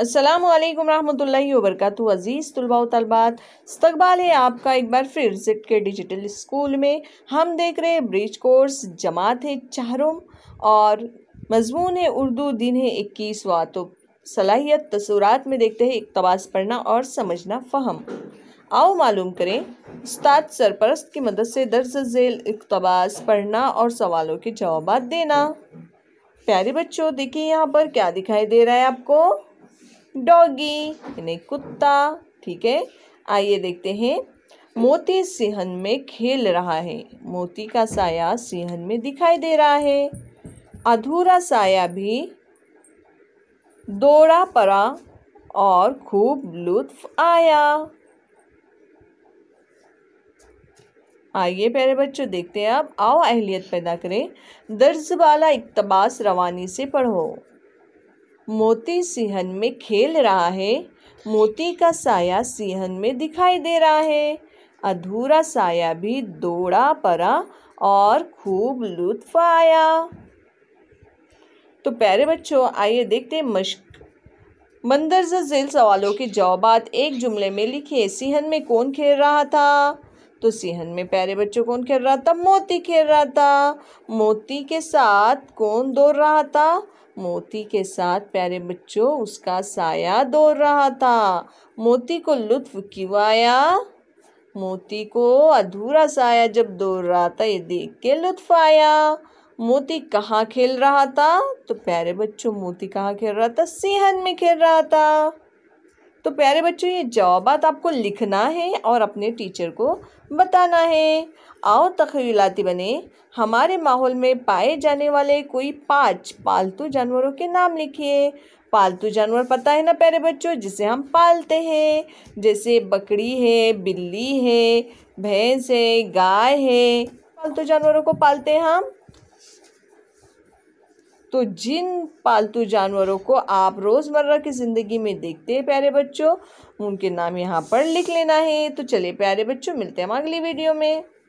अस्सलाम वालेकुम रहमतुल्लाहि व बरकातहू अज़ीज़ तलबा तलबात इस्तकबाल है आपका एक बार फिर जिट के डिजिटल स्कूल में हम देख रहे हैं ब्रिज कोर्स जमात है चाहरुम और मजमून है उर्दू दिन है इक्कीसवा तो सलाहियत तसुरात में देखते हैं इकतबास पढ़ना और समझना फ़हम आओ मालूम करें उस्ताद सरपरस्त की मदद से दर्ज झेल इकतबास पढ़ना और सवालों के जवाब देना प्यारे बच्चों देखिए यहाँ पर क्या दिखाई दे रहा है आपको डॉगी यानी कुत्ता ठीक है आइए देखते हैं मोती सिहन में खेल रहा है मोती का साया सिहन में दिखाई दे रहा है अधूरा साया भी दौड़ा पड़ा और खूब लुत्फ आया आइए प्यारे बच्चों देखते हैं आप आओ अहलियत पैदा करें दर्ज वाला इकतबास रवानी से पढ़ो मोती सिहन में खेल रहा है मोती का साया सिहन में दिखाई दे रहा है अधूरा साया भी दौड़ा पड़ा और खूब लुत्फ आया तो प्यारे बच्चों आइए देखते हैं मश्क मंदरजा सवालों के जवाब एक जुमले में लिखिए सिहन में कौन खेल रहा था तो सिहन में प्यारे बच्चों कौन खेल रहा था मोती खेल रहा था मोती के साथ कौन दौड़ रहा था मोती के साथ प्यारे बच्चों उसका साया दौड़ रहा था मोती को लुत्फ क्यों आया मोती को अधूरा साया जब दौड़ रहा था ये देख के लुत्फ आया मोती कहाँ खेल रहा था तो प्यारे बच्चों मोती कहाँ खेल रहा था सिहन में खेल रहा था तो प्यारे बच्चों ये जवाब आपको लिखना है और अपने टीचर को बताना है आओ तखीलाती बने हमारे माहौल में पाए जाने वाले कोई पाँच पालतू जानवरों के नाम लिखिए पालतू जानवर पता है ना प्यारे बच्चों जिसे हम पालते हैं जैसे बकरी है बिल्ली है भैंस है गाय है पालतू जानवरों को पालते हैं हम तो जिन पालतू जानवरों को आप रोज़मर्रा की ज़िंदगी में देखते हैं प्यारे बच्चों उनके नाम यहाँ पर लिख लेना है तो चलिए प्यारे बच्चों मिलते हैं हम अगली वीडियो में